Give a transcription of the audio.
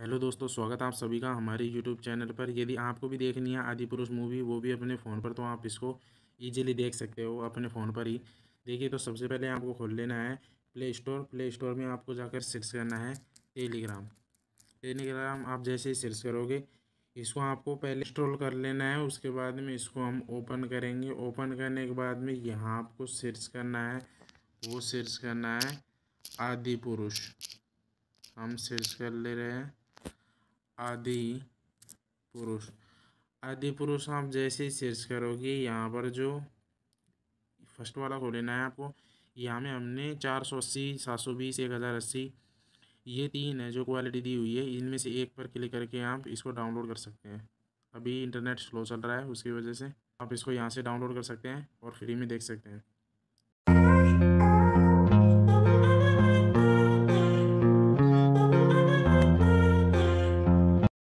hello दोस्तों स्वागत आप सभी का हमारे यूट्यूब चैनल पर यदि आपको भी देखनी है आदि पुरुष मूवी वो भी अपने फ़ोन पर तो आप इसको ईजिली देख सकते हो अपने फ़ोन पर ही देखिए तो सबसे पहले आपको खोल लेना है प्ले स्टोर प्ले स्टोर में आपको जाकर सर्च करना है टेलीग्राम टेलीग्राम आप जैसे ही सर्च करोगे इसको आपको पहले इंस्टॉल कर लेना है उसके बाद में इसको हम ओपन करेंगे ओपन करने के बाद में यहाँ आपको सर्च करना है वो सर्च करना है आदि पुरुष हम सर्च कर ले रहे हैं आदि पुरुष आदि पुरुष आप जैसे ही सर्च करोगे यहाँ पर जो फर्स्ट वाला खो लेना है आपको यहाँ में हमने चार सौ अस्सी सात सौ बीस एक हज़ार अस्सी ये तीन है जो क्वालिटी दी हुई है इनमें से एक पर क्लिक करके आप इसको डाउनलोड कर सकते हैं अभी इंटरनेट स्लो चल रहा है उसकी वजह से आप इसको यहाँ से डाउनलोड कर सकते हैं और फ्री में देख सकते हैं